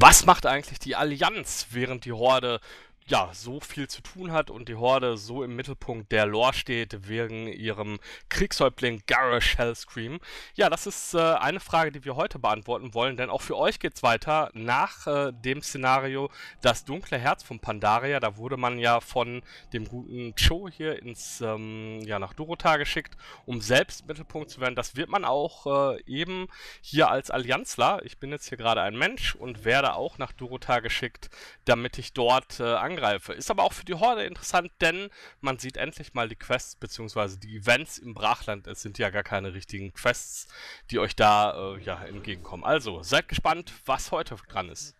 Was macht eigentlich die Allianz, während die Horde ja, so viel zu tun hat und die Horde so im Mittelpunkt der Lore steht wegen ihrem Kriegshäuptling Garrosh Hellscream? Ja, das ist äh, eine Frage, die wir heute beantworten wollen, denn auch für euch geht's weiter nach äh, dem Szenario Das dunkle Herz von Pandaria. Da wurde man ja von dem guten Cho hier ins, ähm, ja, nach Durota geschickt, um selbst Mittelpunkt zu werden. Das wird man auch äh, eben hier als Allianzler. Ich bin jetzt hier gerade ein Mensch und werde auch nach Durota geschickt, damit ich dort äh, Fangreife. Ist aber auch für die Horde interessant, denn man sieht endlich mal die Quests, bzw. die Events im Brachland. Es sind ja gar keine richtigen Quests, die euch da äh, ja, entgegenkommen. Also, seid gespannt, was heute dran ist.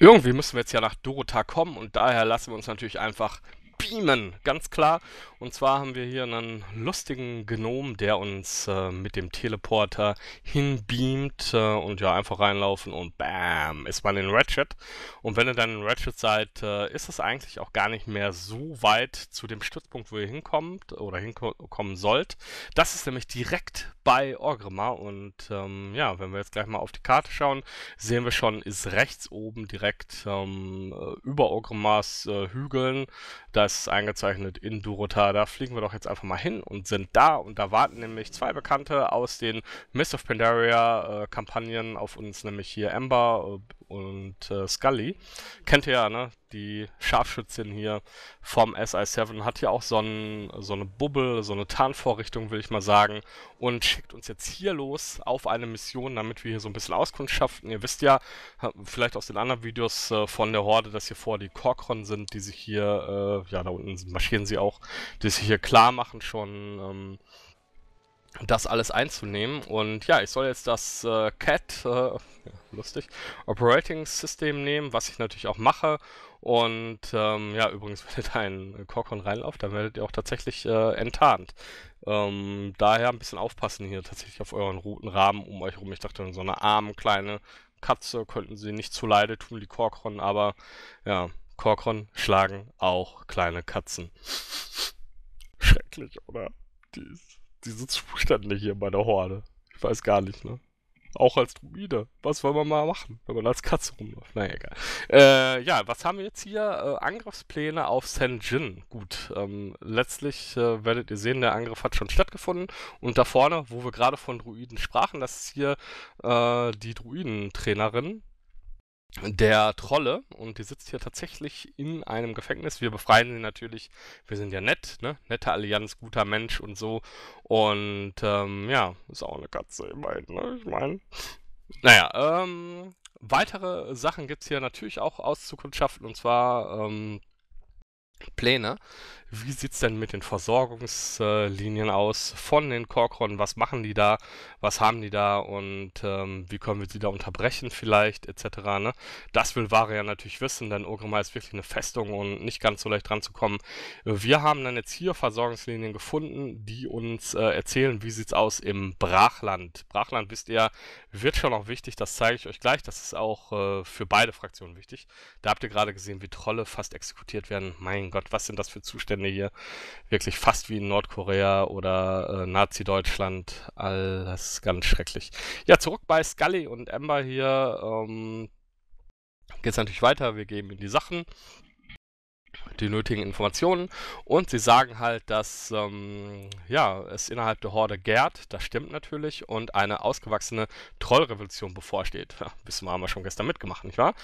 Irgendwie müssen wir jetzt ja nach Dorota kommen und daher lassen wir uns natürlich einfach beamen, ganz klar. Und zwar haben wir hier einen lustigen Gnom, der uns äh, mit dem Teleporter hinbeamt äh, und ja, einfach reinlaufen und bam, ist man in Ratchet. Und wenn ihr dann in Ratchet seid, äh, ist es eigentlich auch gar nicht mehr so weit zu dem Stützpunkt, wo ihr hinkommt oder hinkommen sollt. Das ist nämlich direkt bei Orgrimma und ähm, ja, wenn wir jetzt gleich mal auf die Karte schauen, sehen wir schon, ist rechts oben direkt ähm, äh, über Orgrimmars äh, Hügeln, da ist eingezeichnet in Durota. Da fliegen wir doch jetzt einfach mal hin und sind da. Und da warten nämlich zwei Bekannte aus den Mist of Pandaria-Kampagnen äh, auf uns, nämlich hier Ember, äh, und äh, Scully. Kennt ihr ja, ne? Die Scharfschützin hier vom SI-7 hat ja auch so, ein, so eine Bubble, so eine Tarnvorrichtung, will ich mal sagen. Und schickt uns jetzt hier los auf eine Mission, damit wir hier so ein bisschen Auskunft schaffen. Ihr wisst ja, vielleicht aus den anderen Videos äh, von der Horde, dass hier vor die Korkron sind, die sich hier, äh, ja, da unten marschieren sie auch, die sich hier klar machen schon. Ähm, das alles einzunehmen. Und ja, ich soll jetzt das äh, CAT, äh, ja, lustig, Operating System nehmen, was ich natürlich auch mache. Und ähm, ja, übrigens, wenn ihr da in Korkon reinlauft, dann werdet ihr auch tatsächlich äh, enttarnt. Ähm, daher ein bisschen aufpassen hier tatsächlich auf euren Routenrahmen um euch herum. Ich dachte, so eine arme kleine Katze könnten sie nicht zu Leide tun, die Korkron, aber ja, Korkron schlagen auch kleine Katzen. Schrecklich, oder? Dies diese Zustände hier bei der Horde. Ich weiß gar nicht, ne? Auch als Druide. Was wollen wir mal machen, wenn man als Katze rumläuft? Naja, egal. Äh, ja, was haben wir jetzt hier? Äh, Angriffspläne auf Sanjin. Gut, ähm, letztlich äh, werdet ihr sehen, der Angriff hat schon stattgefunden. Und da vorne, wo wir gerade von Druiden sprachen, das ist hier äh, die Druidentrainerin, der Trolle und die sitzt hier tatsächlich in einem Gefängnis. Wir befreien sie natürlich. Wir sind ja nett, ne? Nette Allianz, guter Mensch und so. Und ähm, ja, ist auch eine Katze immerhin, ne? Ich meine. Naja, ähm, weitere Sachen gibt es hier natürlich auch auszukundschaften und zwar ähm, Pläne wie sieht es denn mit den Versorgungslinien aus von den Corcoran? Was machen die da? Was haben die da? Und ähm, wie können wir sie da unterbrechen vielleicht etc. Ne? Das will Varia natürlich wissen, denn Ogrimmar ist wirklich eine Festung und nicht ganz so leicht dran zu kommen. Wir haben dann jetzt hier Versorgungslinien gefunden, die uns äh, erzählen, wie sieht es aus im Brachland. Brachland, wisst ihr, wird schon noch wichtig, das zeige ich euch gleich. Das ist auch äh, für beide Fraktionen wichtig. Da habt ihr gerade gesehen, wie Trolle fast exekutiert werden. Mein Gott, was sind das für Zustände? finde hier wirklich fast wie in Nordkorea oder äh, Nazi-Deutschland. Alles ganz schrecklich. Ja, zurück bei Scully und Amber hier. Ähm, Geht es natürlich weiter. Wir geben ihnen die Sachen die nötigen Informationen. Und sie sagen halt, dass ähm, ja, es innerhalb der Horde gärt, das stimmt natürlich, und eine ausgewachsene Trollrevolution bevorsteht. Ja, bis mal haben wir schon gestern mitgemacht, nicht wahr?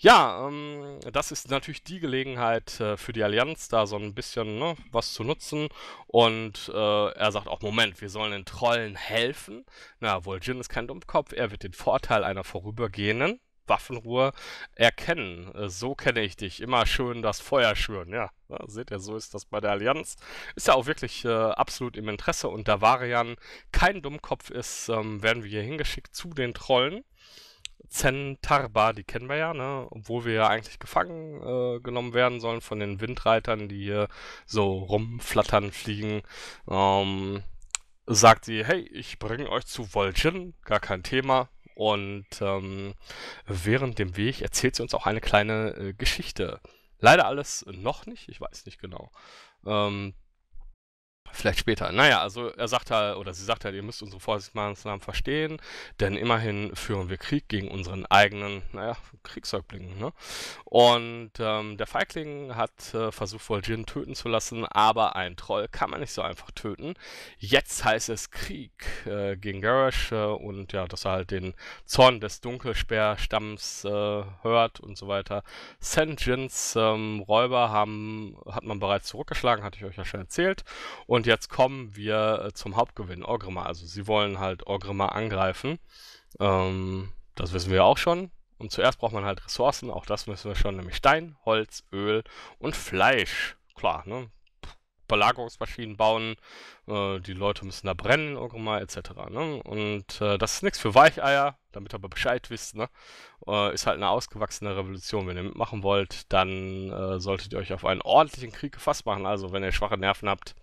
Ja, ähm, das ist natürlich die Gelegenheit äh, für die Allianz, da so ein bisschen ne, was zu nutzen. Und äh, er sagt auch, Moment, wir sollen den Trollen helfen. Na, wohl Jin ist kein Dummkopf, er wird den Vorteil einer vorübergehenden Waffenruhe erkennen. Äh, so kenne ich dich. Immer schön das Feuer schüren. Ja, ne, seht ihr, so ist das bei der Allianz. Ist ja auch wirklich äh, absolut im Interesse. Und da Varian kein Dummkopf ist, ähm, werden wir hier hingeschickt zu den Trollen. Zentarba, die kennen wir ja, ne? obwohl wir ja eigentlich gefangen äh, genommen werden sollen von den Windreitern, die hier so rumflattern, fliegen. Ähm, sagt sie, hey, ich bringe euch zu Vol'jin, gar kein Thema, und ähm, während dem Weg erzählt sie uns auch eine kleine äh, Geschichte. Leider alles noch nicht, ich weiß nicht genau. Ähm, vielleicht später. Naja, also er sagt halt, oder sie sagt halt, ihr müsst unsere Vorsichtsmaßnahmen verstehen, denn immerhin führen wir Krieg gegen unseren eigenen, naja, Kriegshäuptling. Ne? Und ähm, der Feigling hat äh, versucht, wohl Jin töten zu lassen, aber ein Troll kann man nicht so einfach töten. Jetzt heißt es Krieg äh, gegen Garrosh äh, und ja, dass er halt den Zorn des Dunkelspeerstamms äh, hört und so weiter. St. ähm, Räuber haben, hat man bereits zurückgeschlagen, hatte ich euch ja schon erzählt. Und und jetzt kommen wir äh, zum Hauptgewinn, Orgrimma. Also sie wollen halt Orgrimma angreifen. Ähm, das wissen wir auch schon. Und zuerst braucht man halt Ressourcen, auch das wissen wir schon, nämlich Stein, Holz, Öl und Fleisch. Klar, ne? Belagerungsmaschinen bauen, äh, die Leute müssen da brennen, Orgrimma, etc. Ne? Und äh, das ist nichts für Weicheier, damit ihr aber Bescheid wisst. Ne? Äh, ist halt eine ausgewachsene Revolution. Wenn ihr mitmachen wollt, dann äh, solltet ihr euch auf einen ordentlichen Krieg gefasst machen. Also wenn ihr schwache Nerven habt,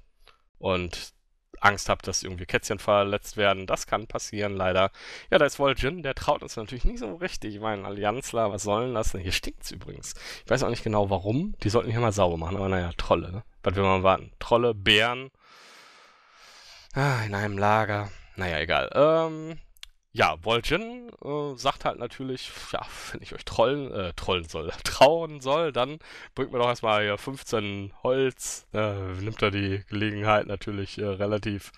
und Angst habt, dass irgendwie Kätzchen verletzt werden. Das kann passieren, leider. Ja, da ist Woljin, der traut uns natürlich nicht so richtig. Ich meine, Allianzler, was sollen das denn? Hier stinkt's übrigens. Ich weiß auch nicht genau warum. Die sollten hier mal sauber machen, aber naja, Trolle. Ne? Was will man warten? Trolle, Bären. Ah, in einem Lager. Naja, egal. Ähm, ja, Vol'jin äh, sagt halt natürlich, ja, wenn ich euch trollen, äh, trollen soll, trauen soll, dann bringt mir doch erstmal hier 15 Holz. Äh, nimmt er die Gelegenheit natürlich äh, relativ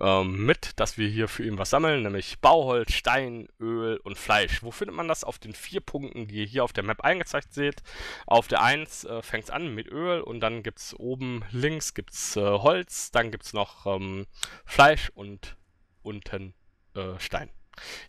ähm, mit, dass wir hier für ihn was sammeln, nämlich Bauholz, Stein, Öl und Fleisch. Wo findet man das? Auf den vier Punkten, die ihr hier auf der Map eingezeigt seht. Auf der 1 äh, fängt es an mit Öl und dann gibt es oben links gibt's, äh, Holz, dann gibt es noch ähm, Fleisch und unten äh, Stein.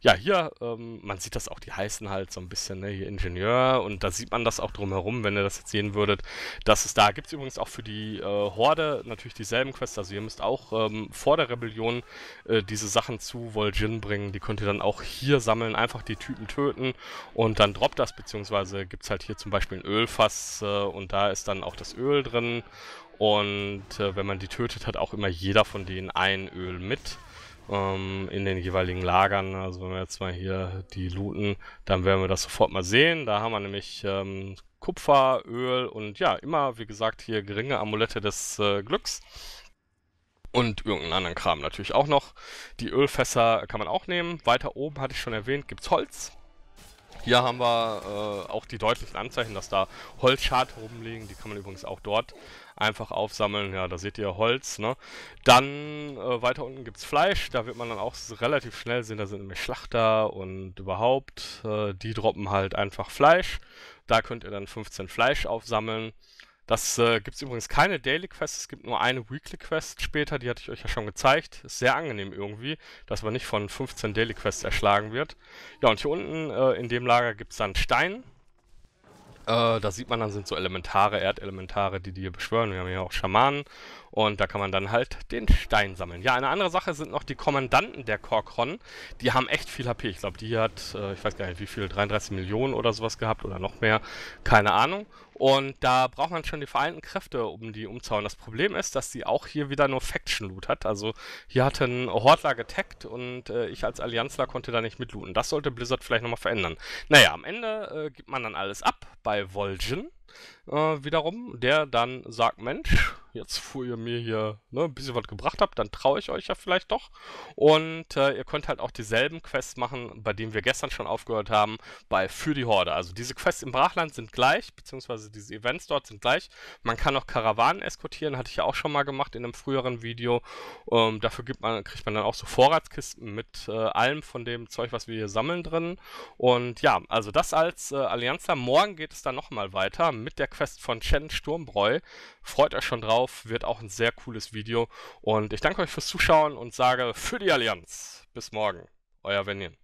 Ja, hier, ähm, man sieht das auch, die heißen halt so ein bisschen, ne, hier Ingenieur und da sieht man das auch drumherum, wenn ihr das jetzt sehen würdet, dass es da gibt es übrigens auch für die äh, Horde natürlich dieselben Quests, also ihr müsst auch ähm, vor der Rebellion äh, diese Sachen zu Vol'jin bringen, die könnt ihr dann auch hier sammeln, einfach die Typen töten und dann droppt das, beziehungsweise gibt es halt hier zum Beispiel ein Ölfass äh, und da ist dann auch das Öl drin und äh, wenn man die tötet, hat auch immer jeder von denen ein Öl mit ähm, in den jeweiligen Lagern. Also wenn wir jetzt mal hier die looten, dann werden wir das sofort mal sehen. Da haben wir nämlich ähm, Kupfer, Öl und ja, immer, wie gesagt, hier geringe Amulette des äh, Glücks. Und irgendeinen anderen Kram natürlich auch noch. Die Ölfässer kann man auch nehmen. Weiter oben hatte ich schon erwähnt, gibt es Holz. Hier haben wir äh, auch die deutlichen Anzeichen, dass da Holzschad rumliegen. Die kann man übrigens auch dort einfach aufsammeln. Ja, da seht ihr Holz. Ne? Dann äh, weiter unten gibt es Fleisch. Da wird man dann auch relativ schnell sehen, da sind nämlich Schlachter und überhaupt. Äh, die droppen halt einfach Fleisch. Da könnt ihr dann 15 Fleisch aufsammeln. Das äh, gibt es übrigens keine Daily Quest, es gibt nur eine Weekly Quest später, die hatte ich euch ja schon gezeigt. Ist sehr angenehm irgendwie, dass man nicht von 15 Daily Quests erschlagen wird. Ja, und hier unten äh, in dem Lager gibt es dann Stein. Äh, da sieht man dann sind so Elementare, Erdelementare, die die hier beschwören. Wir haben hier auch Schamanen und da kann man dann halt den Stein sammeln. Ja, eine andere Sache sind noch die Kommandanten der Korkron. Die haben echt viel HP. Ich glaube, die hat, äh, ich weiß gar nicht wie viel, 33 Millionen oder sowas gehabt oder noch mehr. Keine Ahnung. Und da braucht man schon die vereinten Kräfte, um die umzuhauen. Das Problem ist, dass sie auch hier wieder nur Faction-Loot hat. Also hier hat ein Hortler getaggt und äh, ich als Allianzler konnte da nicht mitlooten. Das sollte Blizzard vielleicht nochmal verändern. Naja, am Ende äh, gibt man dann alles ab bei Volgen äh, wiederum, der dann sagt, Mensch, jetzt wo ihr mir hier ne, ein bisschen was gebracht habt, dann traue ich euch ja vielleicht doch. Und äh, ihr könnt halt auch dieselben Quests machen, bei denen wir gestern schon aufgehört haben, bei Für die Horde. Also diese Quests im Brachland sind gleich, beziehungsweise diese Events dort sind gleich. Man kann auch Karawanen eskortieren, hatte ich ja auch schon mal gemacht in einem früheren Video. Ähm, dafür gibt man, kriegt man dann auch so Vorratskisten mit äh, allem von dem Zeug, was wir hier sammeln drin. Und ja, also das als äh, Allianza. Morgen geht es dann nochmal weiter mit der Quest von Chen Sturmbräu. Freut euch schon drauf, wird auch ein sehr cooles Video. Und ich danke euch fürs Zuschauen und sage für die Allianz. Bis morgen, euer Venien.